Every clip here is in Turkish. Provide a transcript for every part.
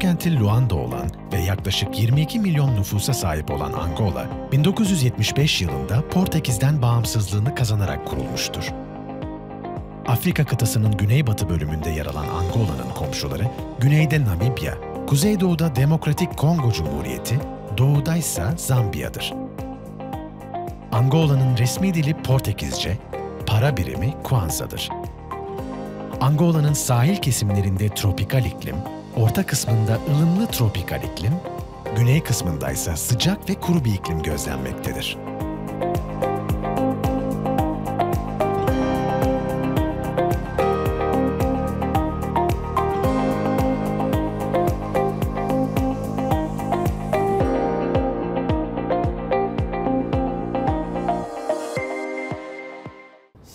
Başkenti Luanda olan ve yaklaşık 22 milyon nüfusa sahip olan Angola, 1975 yılında Portekiz'den bağımsızlığını kazanarak kurulmuştur. Afrika kıtasının güneybatı bölümünde yer alan Angola'nın komşuları, güneyde Namibya, kuzeydoğuda Demokratik Kongo Cumhuriyeti, doğuda ise Zambiya'dır. Angola'nın resmi dili Portekizce, para birimi Kwanza'dır. Angola'nın sahil kesimlerinde tropikal iklim, orta kısmında ılımlı tropikal iklim, güney kısmında ise sıcak ve kuru bir iklim gözlenmektedir.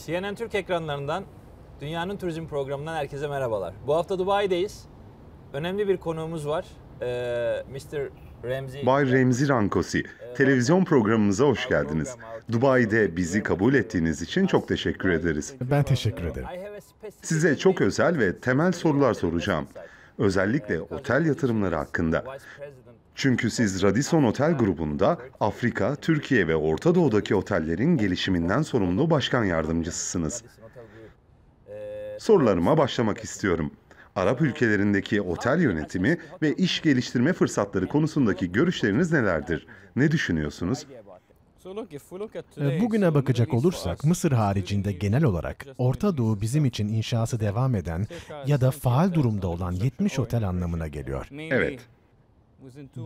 CNN Türk ekranlarından Dünyanın Turizm Programı'ndan herkese merhabalar. Bu hafta Dubai'deyiz. Önemli bir konuğumuz var. Ee, Mr. Remzi... Bay Remzi Rankosi, ee, televizyon programımıza hoş geldiniz. Dubai'de bizi kabul ettiğiniz için çok teşekkür ederiz. Ben teşekkür ederim. Size çok özel ve temel sorular soracağım. Özellikle otel yatırımları hakkında. Çünkü siz Radisson Otel grubunda Afrika, Türkiye ve Orta Doğu'daki otellerin gelişiminden sorumlu başkan yardımcısısınız. Ee, Sorularıma başlamak istiyorum. Arap ülkelerindeki otel yönetimi ve iş geliştirme fırsatları konusundaki görüşleriniz nelerdir? Ne düşünüyorsunuz? E, bugüne bakacak olursak Mısır haricinde genel olarak Orta Doğu bizim için inşası devam eden ya da faal durumda olan 70 otel anlamına geliyor. Evet.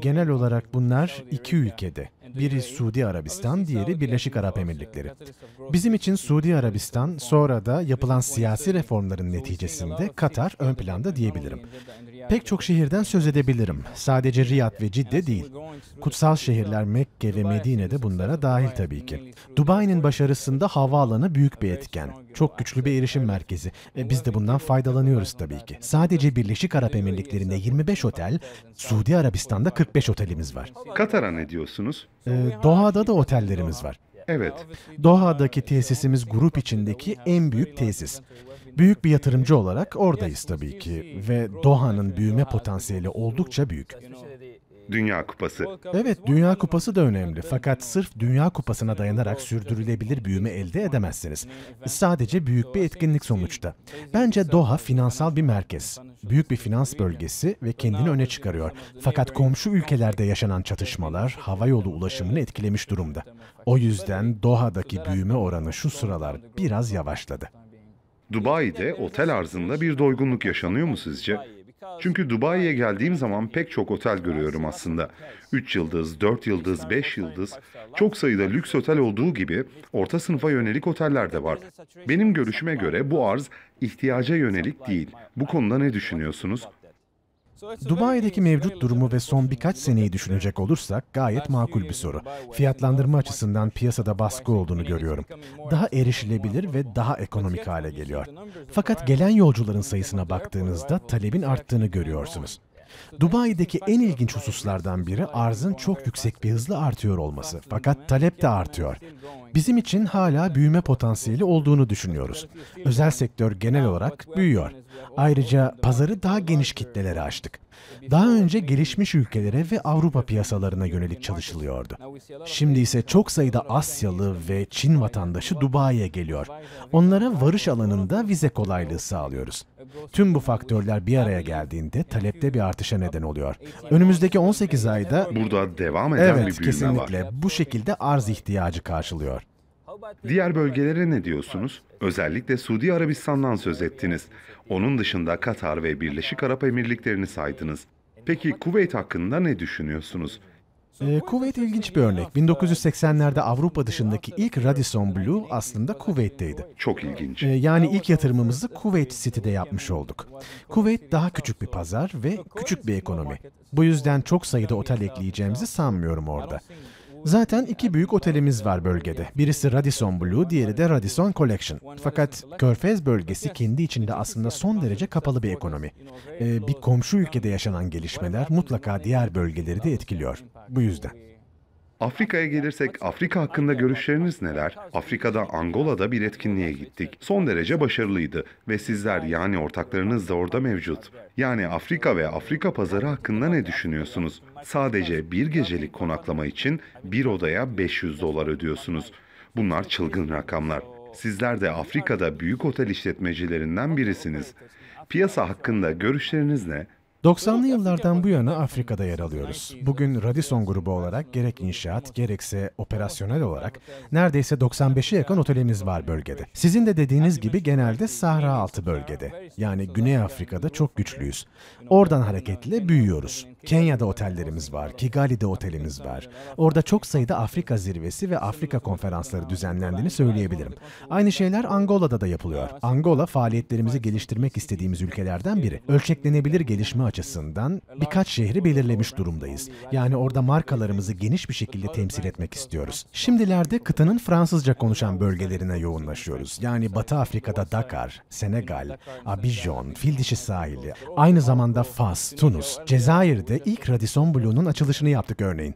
Genel olarak bunlar iki ülkede. Biri Suudi Arabistan, diğeri Birleşik Arap Emirlikleri. Bizim için Suudi Arabistan, sonra da yapılan siyasi reformların neticesinde Katar ön planda diyebilirim. Pek çok şehirden söz edebilirim. Sadece Riyad ve Cidde değil. Kutsal şehirler Mekke ve Medine de bunlara dahil tabii ki. Dubai'nin başarısında havaalanı büyük bir etken. Çok güçlü bir erişim merkezi. E, biz de bundan faydalanıyoruz tabii ki. Sadece Birleşik Arap Emirlikleri'nde 25 otel, Suudi Arabistan'da 45 otelimiz var. Katar'a ne diyorsunuz? E, Doha'da da otellerimiz var. Evet. Doha'daki tesisimiz grup içindeki en büyük tesis. Büyük bir yatırımcı olarak oradayız tabii ki ve Doha'nın büyüme potansiyeli oldukça büyük. Dünya Kupası. Evet, Dünya Kupası da önemli. Fakat sırf Dünya Kupası'na dayanarak sürdürülebilir büyüme elde edemezsiniz. Sadece büyük bir etkinlik sonuçta. Bence Doha finansal bir merkez. Büyük bir finans bölgesi ve kendini öne çıkarıyor. Fakat komşu ülkelerde yaşanan çatışmalar hava yolu ulaşımını etkilemiş durumda. O yüzden Doha'daki büyüme oranı şu sıralar biraz yavaşladı. Dubai'de otel arzında bir doygunluk yaşanıyor mu sizce? Çünkü Dubai'ye geldiğim zaman pek çok otel görüyorum aslında. 3 yıldız, 4 yıldız, 5 yıldız, çok sayıda lüks otel olduğu gibi orta sınıfa yönelik oteller de var. Benim görüşüme göre bu arz ihtiyaca yönelik değil. Bu konuda ne düşünüyorsunuz? Dubai'deki mevcut durumu ve son birkaç seneyi düşünecek olursak gayet makul bir soru. Fiyatlandırma açısından piyasada baskı olduğunu görüyorum. Daha erişilebilir ve daha ekonomik hale geliyor. Fakat gelen yolcuların sayısına baktığınızda talebin arttığını görüyorsunuz. Dubai'deki en ilginç hususlardan biri arzın çok yüksek bir hızla artıyor olması. Fakat talep de artıyor. Bizim için hala büyüme potansiyeli olduğunu düşünüyoruz. Özel sektör genel olarak büyüyor. Ayrıca pazarı daha geniş kitlelere açtık. Daha önce gelişmiş ülkelere ve Avrupa piyasalarına yönelik çalışılıyordu. Şimdi ise çok sayıda Asyalı ve Çin vatandaşı Dubai'ye geliyor. Onlara varış alanında vize kolaylığı sağlıyoruz. Tüm bu faktörler bir araya geldiğinde talepte bir artışa neden oluyor. Önümüzdeki 18 ayda... Burada devam eden evet, bir büyüme kesinlikle. var. kesinlikle. Bu şekilde arz ihtiyacı karşılıyor. Diğer bölgelere ne diyorsunuz? Özellikle Suudi Arabistan'dan söz ettiniz. Onun dışında Katar ve Birleşik Arap Emirlikleri'ni saydınız. Peki Kuveyt hakkında ne düşünüyorsunuz? Ee, Kuveyt ilginç bir örnek. 1980'lerde Avrupa dışındaki ilk Radisson Blue aslında Kuveyt'teydi. Çok ilginç. Ee, yani ilk yatırımımızı Kuveyt City'de yapmış olduk. Kuveyt daha küçük bir pazar ve küçük bir ekonomi. Bu yüzden çok sayıda otel ekleyeceğimizi sanmıyorum orada. Zaten iki büyük otelimiz var bölgede. Birisi Radisson Blue, diğeri de Radisson Collection. Fakat Körfez bölgesi kendi içinde aslında son derece kapalı bir ekonomi. Ee, bir komşu ülkede yaşanan gelişmeler mutlaka diğer bölgeleri de etkiliyor. Bu yüzden. Afrika'ya gelirsek Afrika hakkında görüşleriniz neler? Afrika'da Angola'da bir etkinliğe gittik. Son derece başarılıydı ve sizler yani ortaklarınız da orada mevcut. Yani Afrika ve Afrika pazarı hakkında ne düşünüyorsunuz? Sadece bir gecelik konaklama için bir odaya 500 dolar ödüyorsunuz. Bunlar çılgın rakamlar. Sizler de Afrika'da büyük otel işletmecilerinden birisiniz. Piyasa hakkında görüşleriniz ne? 90'lı yıllardan bu yana Afrika'da yer alıyoruz. Bugün Radisson grubu olarak gerek inşaat gerekse operasyonel olarak neredeyse 95'e yakın otelimiz var bölgede. Sizin de dediğiniz gibi genelde Sahra altı bölgede. Yani Güney Afrika'da çok güçlüyüz. Oradan hareketle büyüyoruz. Kenya'da otellerimiz var, Kigali'de otelimiz var. Orada çok sayıda Afrika zirvesi ve Afrika konferansları düzenlendiğini söyleyebilirim. Aynı şeyler Angola'da da yapılıyor. Angola faaliyetlerimizi geliştirmek istediğimiz ülkelerden biri. Ölçeklenebilir gelişme açısından birkaç şehri belirlemiş durumdayız. Yani orada markalarımızı geniş bir şekilde temsil etmek istiyoruz. Şimdilerde kıtanın Fransızca konuşan bölgelerine yoğunlaşıyoruz. Yani Batı Afrika'da Dakar, Senegal, Abidjan, Fildişi sahili, aynı zamanda Fas, Tunus, Cezayir'de ilk Radisson Blu'nun açılışını yaptık örneğin.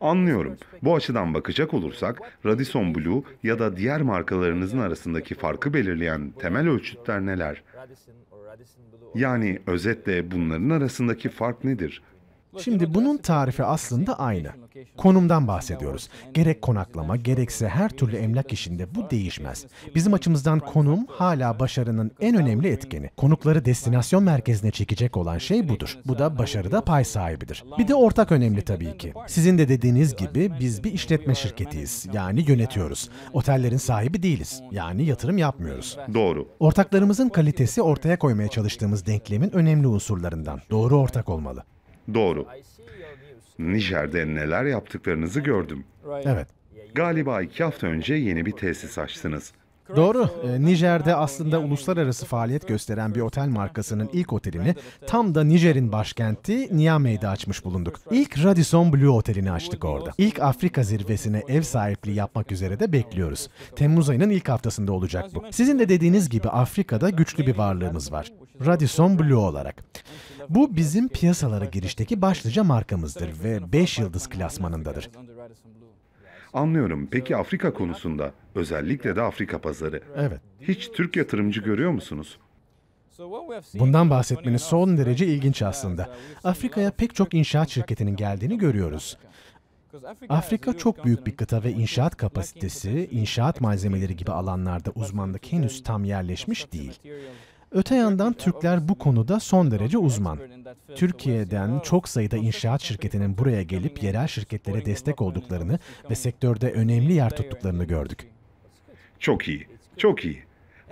Anlıyorum. Bu açıdan bakacak olursak Radisson Blue ya da diğer markalarınızın arasındaki farkı belirleyen temel ölçütler neler? Yani özetle bunların arasındaki fark nedir? Şimdi bunun tarifi aslında aynı. Konumdan bahsediyoruz. Gerek konaklama gerekse her türlü emlak işinde bu değişmez. Bizim açımızdan konum hala başarının en önemli etkeni. Konukları destinasyon merkezine çekecek olan şey budur. Bu da başarıda pay sahibidir. Bir de ortak önemli tabii ki. Sizin de dediğiniz gibi biz bir işletme şirketiyiz. Yani yönetiyoruz. Otellerin sahibi değiliz. Yani yatırım yapmıyoruz. Doğru. Ortaklarımızın kalitesi ortaya koymaya çalıştığımız denklemin önemli unsurlarından. Doğru ortak olmalı. Şey Doğru. Nijer'de neler yaptıklarınızı gördüm. Evet. Galiba iki hafta önce yeni bir tesis açtınız. Doğru. E, Nijer'de aslında uluslararası faaliyet gösteren bir otel markasının ilk otelini tam da Nijer'in başkenti Niamey'de açmış bulunduk. İlk Radisson Blue otelini açtık orada. İlk Afrika zirvesine ev sahipliği yapmak üzere de bekliyoruz. Temmuz ayının ilk haftasında olacak bu. Sizin de dediğiniz gibi Afrika'da güçlü bir varlığımız var. Radisson Blue olarak. Bu bizim piyasalara girişteki başlıca markamızdır ve 5 yıldız klasmanındadır. Anlıyorum. Peki Afrika konusunda, özellikle de Afrika pazarı. Evet. Hiç Türk yatırımcı görüyor musunuz? Bundan bahsetmeniz son derece ilginç aslında. Afrika'ya pek çok inşaat şirketinin geldiğini görüyoruz. Afrika çok büyük bir kıta ve inşaat kapasitesi, inşaat malzemeleri gibi alanlarda uzmanlık henüz tam yerleşmiş değil. Öte yandan Türkler bu konuda son derece uzman. Türkiye'den çok sayıda inşaat şirketinin buraya gelip yerel şirketlere destek olduklarını ve sektörde önemli yer tuttuklarını gördük. Çok iyi, çok iyi.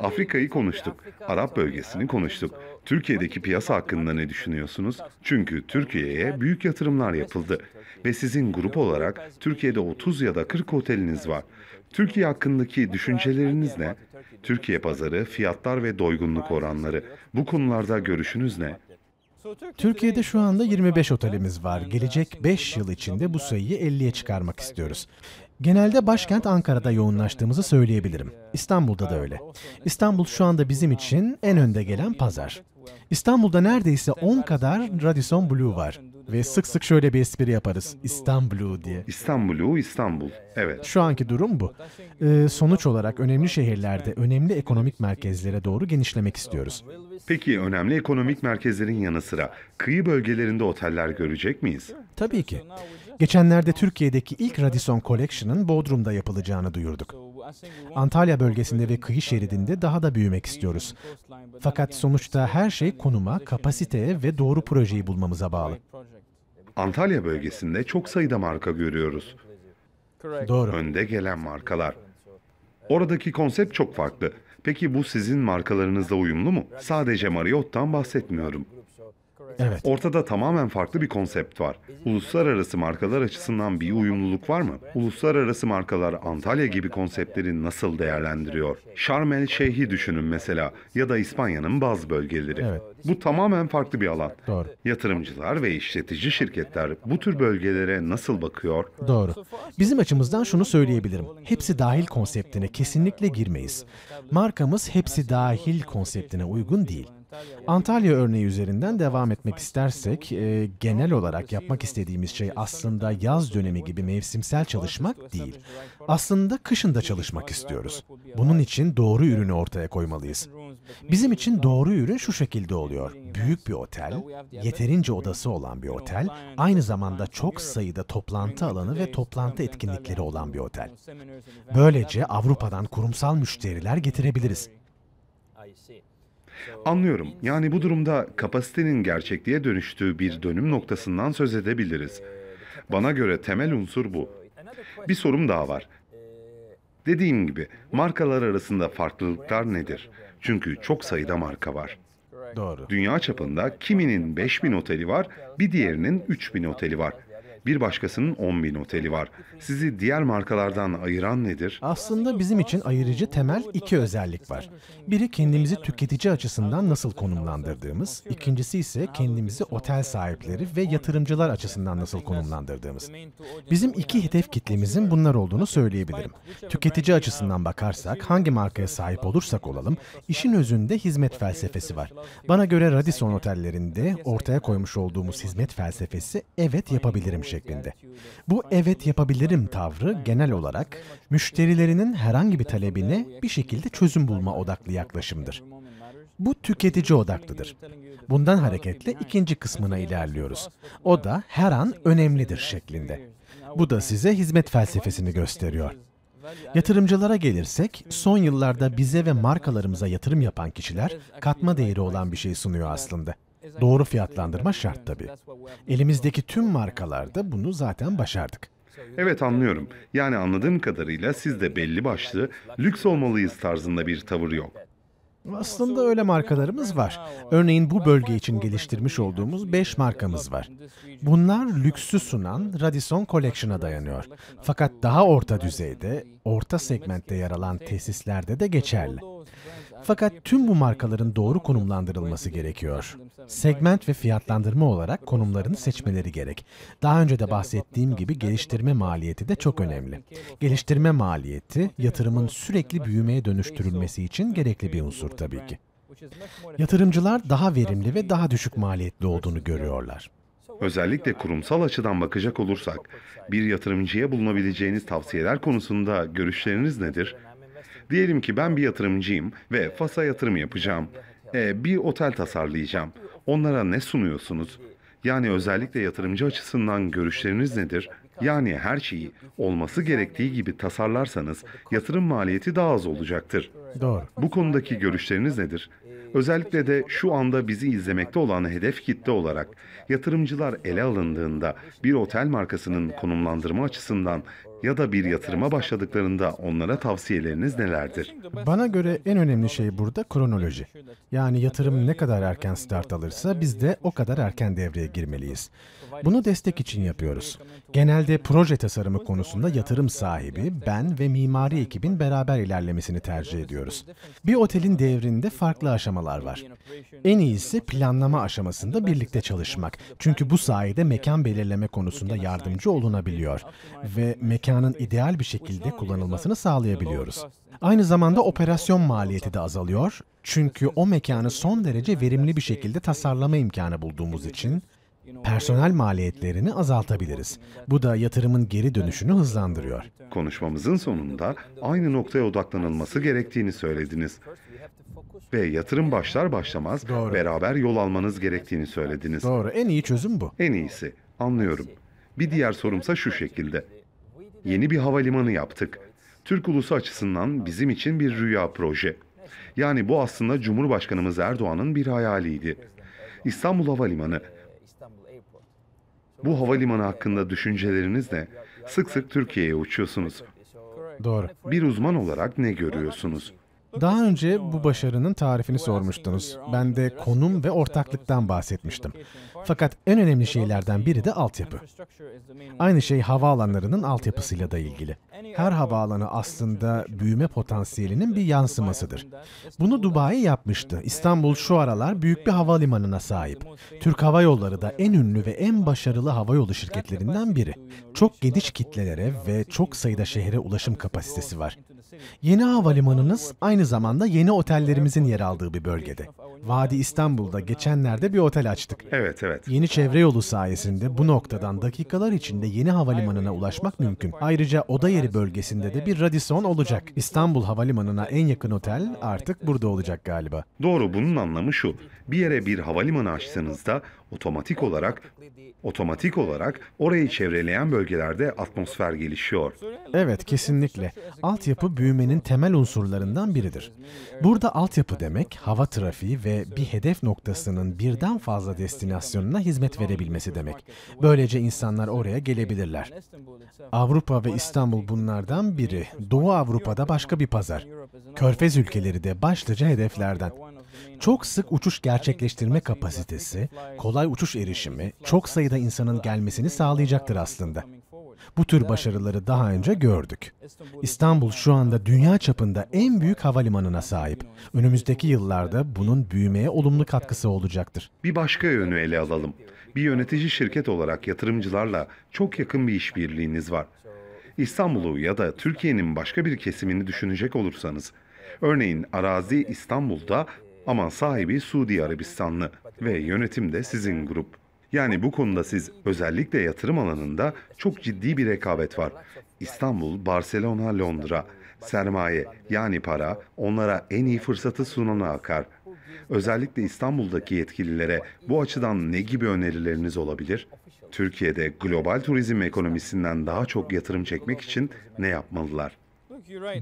Afrika'yı konuştuk, Arap bölgesini konuştuk. Türkiye'deki piyasa hakkında ne düşünüyorsunuz? Çünkü Türkiye'ye büyük yatırımlar yapıldı ve sizin grup olarak Türkiye'de 30 ya da 40 oteliniz var. Türkiye hakkındaki düşünceleriniz ne? Türkiye pazarı, fiyatlar ve doygunluk oranları. Bu konularda görüşünüz ne? Türkiye'de şu anda 25 otelimiz var. Gelecek 5 yıl içinde bu sayıyı 50'ye çıkarmak istiyoruz. Genelde başkent Ankara'da yoğunlaştığımızı söyleyebilirim. İstanbul'da da öyle. İstanbul şu anda bizim için en önde gelen pazar. İstanbul'da neredeyse 10 kadar Radisson Blue var. Ve sık sık şöyle bir espri yaparız. İstanbul'u diye. İstanbul'u İstanbul. Evet. Şu anki durum bu. Ee, sonuç olarak önemli şehirlerde önemli ekonomik merkezlere doğru genişlemek istiyoruz. Peki önemli ekonomik merkezlerin yanı sıra kıyı bölgelerinde oteller görecek miyiz? Tabii ki. Geçenlerde Türkiye'deki ilk Radisson Collection'ın Bodrum'da yapılacağını duyurduk. Antalya bölgesinde ve kıyı şeridinde daha da büyümek istiyoruz. Fakat sonuçta her şey konuma, kapasiteye ve doğru projeyi bulmamıza bağlı. Antalya bölgesinde çok sayıda marka görüyoruz. Doğru. Önde gelen markalar. Oradaki konsept çok farklı. Peki bu sizin markalarınızla uyumlu mu? Sadece Marriott'tan bahsetmiyorum. Evet. Ortada tamamen farklı bir konsept var. Uluslararası markalar açısından bir uyumluluk var mı? Uluslararası markalar Antalya gibi konseptleri nasıl değerlendiriyor? Şarmel el Şeyh'i düşünün mesela ya da İspanya'nın bazı bölgeleri. Evet. Bu tamamen farklı bir alan. Doğru. Yatırımcılar ve işletici şirketler bu tür bölgelere nasıl bakıyor? Doğru. Bizim açımızdan şunu söyleyebilirim. Hepsi dahil konseptine kesinlikle girmeyiz. Markamız hepsi dahil konseptine uygun değil. Antalya örneği üzerinden devam etmek istersek, e, genel olarak yapmak istediğimiz şey aslında yaz dönemi gibi mevsimsel çalışmak değil. Aslında kışında çalışmak istiyoruz. Bunun için doğru ürünü ortaya koymalıyız. Bizim için doğru ürün şu şekilde oluyor. Büyük bir otel, yeterince odası olan bir otel, aynı zamanda çok sayıda toplantı alanı ve toplantı etkinlikleri olan bir otel. Böylece Avrupa'dan kurumsal müşteriler getirebiliriz. Anlıyorum. Yani bu durumda kapasitenin gerçekliğe dönüştüğü bir dönüm noktasından söz edebiliriz. Bana göre temel unsur bu. Bir sorum daha var. Dediğim gibi markalar arasında farklılıklar nedir? Çünkü çok sayıda marka var. Doğru. Dünya çapında kiminin 5000 oteli var, bir diğerinin 3000 oteli var. Bir başkasının 10 bin oteli var. Sizi diğer markalardan ayıran nedir? Aslında bizim için ayırıcı temel iki özellik var. Biri kendimizi tüketici açısından nasıl konumlandırdığımız, ikincisi ise kendimizi otel sahipleri ve yatırımcılar açısından nasıl konumlandırdığımız. Bizim iki hedef kitlemizin bunlar olduğunu söyleyebilirim. Tüketici açısından bakarsak hangi markaya sahip olursak olalım, işin özünde hizmet felsefesi var. Bana göre Radisson otellerinde ortaya koymuş olduğumuz hizmet felsefesi evet yapabilirim şeklinde. Bu evet yapabilirim tavrı genel olarak müşterilerinin herhangi bir talebini bir şekilde çözüm bulma odaklı yaklaşımdır. Bu tüketici odaklıdır. Bundan hareketle ikinci kısmına ilerliyoruz. O da her an önemlidir şeklinde. Bu da size hizmet felsefesini gösteriyor. Yatırımcılara gelirsek, son yıllarda bize ve markalarımıza yatırım yapan kişiler katma değeri olan bir şey sunuyor aslında. Doğru fiyatlandırma şart tabii. Elimizdeki tüm markalarda bunu zaten başardık. Evet anlıyorum. Yani anladığım kadarıyla sizde belli başlı lüks olmalıyız tarzında bir tavır yok. Aslında öyle markalarımız var. Örneğin bu bölge için geliştirmiş olduğumuz 5 markamız var. Bunlar lüksü sunan Radisson Collection'a dayanıyor. Fakat daha orta düzeyde, orta segmentte yer alan şey tesislerde de geçerli. Fakat tüm bu markaların doğru konumlandırılması gerekiyor. Segment ve fiyatlandırma olarak konumlarını seçmeleri gerek. Daha önce de bahsettiğim gibi geliştirme maliyeti de çok önemli. Geliştirme maliyeti yatırımın sürekli büyümeye dönüştürülmesi için gerekli bir unsur tabii ki. Yatırımcılar daha verimli ve daha düşük maliyetli olduğunu görüyorlar. Özellikle kurumsal açıdan bakacak olursak, bir yatırımcıya bulunabileceğiniz tavsiyeler konusunda görüşleriniz nedir? Diyelim ki ben bir yatırımcıyım ve Fas'a yatırım yapacağım. E, bir otel tasarlayacağım. Onlara ne sunuyorsunuz? Yani özellikle yatırımcı açısından görüşleriniz nedir? Yani her şeyi olması gerektiği gibi tasarlarsanız yatırım maliyeti daha az olacaktır. Doğru. Bu konudaki görüşleriniz nedir? Özellikle de şu anda bizi izlemekte olan hedef kitle olarak yatırımcılar ele alındığında bir otel markasının konumlandırma açısından ya da bir yatırıma başladıklarında onlara tavsiyeleriniz nelerdir? Bana göre en önemli şey burada kronoloji. Yani yatırım ne kadar erken start alırsa biz de o kadar erken devreye girmeliyiz. Bunu destek için yapıyoruz. Genelde proje tasarımı konusunda yatırım sahibi, ben ve mimari ekibin beraber ilerlemesini tercih ediyoruz. Bir otelin devrinde farklı aşamalar var. En iyisi planlama aşamasında birlikte çalışmak. Çünkü bu sayede mekan belirleme konusunda yardımcı olunabiliyor. Ve mekan mekanın ideal bir şekilde kullanılmasını sağlayabiliyoruz. Aynı zamanda operasyon maliyeti de azalıyor çünkü o mekanı son derece verimli bir şekilde tasarlama imkanı bulduğumuz için personel maliyetlerini azaltabiliriz. Bu da yatırımın geri dönüşünü hızlandırıyor. Konuşmamızın sonunda aynı noktaya odaklanılması gerektiğini söylediniz. Ve yatırım başlar başlamaz Doğru. beraber yol almanız gerektiğini söylediniz. Doğru, en iyi çözüm bu. En iyisi, anlıyorum. Bir diğer sorumsa şu şekilde. Yeni bir havalimanı yaptık. Türk ulusu açısından bizim için bir rüya proje. Yani bu aslında Cumhurbaşkanımız Erdoğan'ın bir hayaliydi. İstanbul Havalimanı. Bu havalimanı hakkında düşünceleriniz ne? Sık sık Türkiye'ye uçuyorsunuz. Doğru. Bir uzman olarak ne görüyorsunuz? Daha önce bu başarının tarifini sormuştunuz. Ben de konum ve ortaklıktan bahsetmiştim. Fakat en önemli şeylerden biri de altyapı. Aynı şey havaalanlarının altyapısıyla da ilgili. Her havaalanı aslında büyüme potansiyelinin bir yansımasıdır. Bunu Dubai yapmıştı. İstanbul şu aralar büyük bir havalimanına sahip. Türk Hava Yolları da en ünlü ve en başarılı havayolu şirketlerinden biri. Çok geniş kitlelere ve çok sayıda şehre ulaşım kapasitesi var. Yeni havalimanımız aynı zamanda yeni otellerimizin yer aldığı bir bölgede. Vadi İstanbul'da geçenlerde bir otel açtık. Evet, evet. Yeni çevre yolu sayesinde bu noktadan dakikalar içinde yeni havalimanına ulaşmak mümkün. Ayrıca oda yeri bölgesinde de bir Radisson olacak. İstanbul Havalimanı'na en yakın otel artık burada olacak galiba. Doğru, bunun anlamı şu. Bir yere bir havalimanı açtığınızda otomatik olarak otomatik olarak orayı çevreleyen bölgelerde atmosfer gelişiyor. Evet kesinlikle. Altyapı büyümenin temel unsurlarından biridir. Burada altyapı demek hava trafiği ve ve bir hedef noktasının birden fazla destinasyonuna hizmet verebilmesi demek. Böylece insanlar oraya gelebilirler. Avrupa ve İstanbul bunlardan biri. Doğu Avrupa'da başka bir pazar. Körfez ülkeleri de başlıca hedeflerden. Çok sık uçuş gerçekleştirme kapasitesi, kolay uçuş erişimi, çok sayıda insanın gelmesini sağlayacaktır aslında. Bu tür başarıları daha önce gördük. İstanbul şu anda dünya çapında en büyük havalimanına sahip. Önümüzdeki yıllarda bunun büyümeye olumlu katkısı olacaktır. Bir başka yönü ele alalım. Bir yönetici şirket olarak yatırımcılarla çok yakın bir işbirliğiniz var. İstanbul'u ya da Türkiye'nin başka bir kesimini düşünecek olursanız, örneğin arazi İstanbul'da ama sahibi Suudi Arabistanlı ve yönetim de sizin grup. Yani bu konuda siz özellikle yatırım alanında çok ciddi bir rekabet var. İstanbul, Barcelona, Londra. Sermaye yani para onlara en iyi fırsatı sunana akar. Özellikle İstanbul'daki yetkililere bu açıdan ne gibi önerileriniz olabilir? Türkiye'de global turizm ekonomisinden daha çok yatırım çekmek için ne yapmalılar?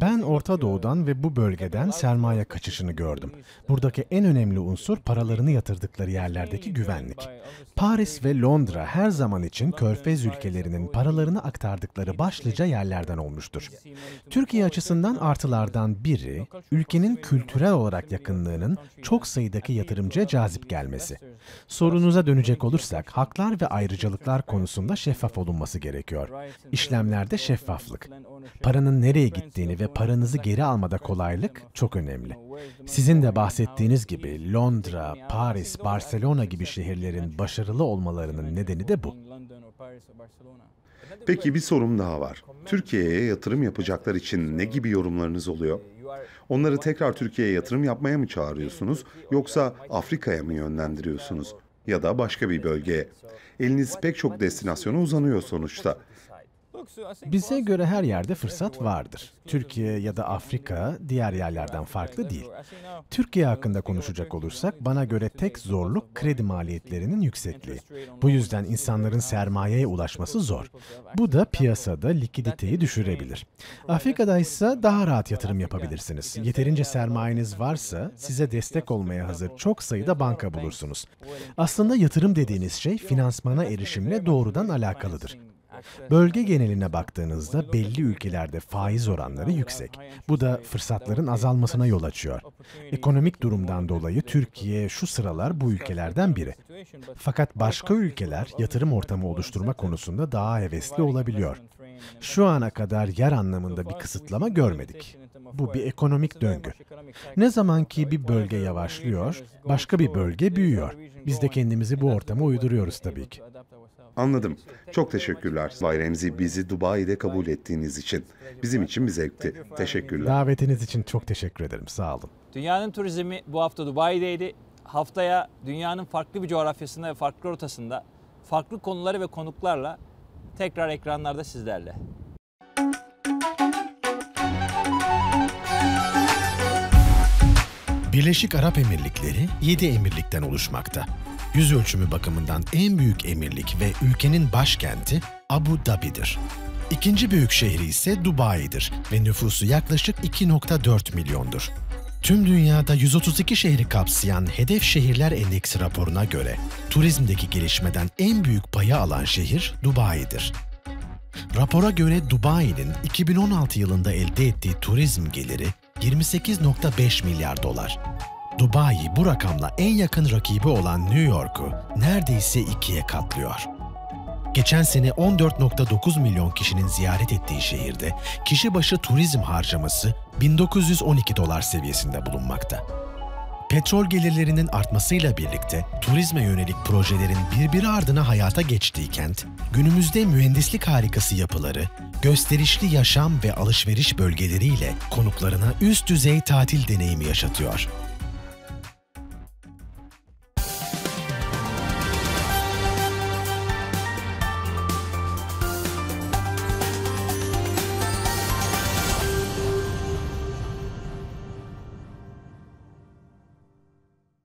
Ben Orta Doğu'dan ve bu bölgeden sermaye kaçışını gördüm. Buradaki en önemli unsur paralarını yatırdıkları yerlerdeki güvenlik. Paris ve Londra her zaman için körfez ülkelerinin paralarını aktardıkları başlıca yerlerden olmuştur. Türkiye açısından artılardan biri, ülkenin kültürel olarak yakınlığının çok sayıdaki yatırımcıya cazip gelmesi. Sorunuza dönecek olursak, haklar ve ayrıcalıklar konusunda şeffaf olunması gerekiyor. İşlemlerde şeffaflık. Paranın nereye gittiği ettiğini ve paranızı geri almada kolaylık çok önemli. Sizin de bahsettiğiniz gibi Londra, Paris, Barcelona gibi şehirlerin başarılı olmalarının nedeni de bu. Peki bir sorum daha var. Türkiye'ye yatırım yapacaklar için ne gibi yorumlarınız oluyor? Onları tekrar Türkiye'ye yatırım yapmaya mı çağırıyorsunuz yoksa Afrika'ya mı yönlendiriyorsunuz? ya da başka bir bölgeye. Eliniz pek çok destinasyona uzanıyor sonuçta. Bize göre her yerde fırsat vardır. Türkiye ya da Afrika diğer yerlerden farklı değil. Türkiye hakkında konuşacak olursak bana göre tek zorluk kredi maliyetlerinin yüksekliği. Bu yüzden insanların sermayeye ulaşması zor. Bu da piyasada likiditeyi düşürebilir. Afrika'da ise daha rahat yatırım yapabilirsiniz. Yeterince sermayeniz varsa size destek olmaya hazır çok sayıda banka bulursunuz. Aslında yatırım dediğiniz şey finansmana erişimle doğrudan alakalıdır. Bölge geneline baktığınızda belli ülkelerde faiz oranları yüksek. Bu da fırsatların azalmasına yol açıyor. Ekonomik durumdan dolayı Türkiye şu sıralar bu ülkelerden biri. Fakat başka ülkeler yatırım ortamı oluşturma konusunda daha hevesli olabiliyor. Şu ana kadar yer anlamında bir kısıtlama görmedik. Bu bir ekonomik döngü. Ne zaman ki bir bölge yavaşlıyor, başka bir bölge büyüyor. Biz de kendimizi bu ortama uyduruyoruz tabii ki. Anladım. Çok teşekkürler. Bay Remzi bizi Dubai'de kabul ettiğiniz için. Bizim için bir zevkti. Teşekkürler. Davetiniz için çok teşekkür ederim. Sağ olun. Dünyanın turizmi bu hafta Dubai'deydi. Haftaya dünyanın farklı bir coğrafyasında ve farklı rotasında farklı konuları ve konuklarla tekrar ekranlarda sizlerle. Birleşik Arap Emirlikleri 7 emirlikten oluşmakta yüz ölçümü bakımından en büyük emirlik ve ülkenin başkenti Abu Dhabi'dir. İkinci büyük şehri ise Dubai'dir ve nüfusu yaklaşık 2.4 milyondur. Tüm dünyada 132 şehri kapsayan Hedef Şehirler Endeksi raporuna göre turizmdeki gelişmeden en büyük payı alan şehir Dubai'dir. Rapora göre Dubai'nin 2016 yılında elde ettiği turizm geliri 28.5 milyar dolar. Dubai bu rakamla en yakın rakibi olan New York'u neredeyse ikiye katlıyor. Geçen sene 14.9 milyon kişinin ziyaret ettiği şehirde kişi başı turizm harcaması 1912 dolar seviyesinde bulunmakta. Petrol gelirlerinin artmasıyla birlikte turizme yönelik projelerin birbiri ardına hayata geçtiği kent, günümüzde mühendislik harikası yapıları, gösterişli yaşam ve alışveriş bölgeleriyle konuklarına üst düzey tatil deneyimi yaşatıyor.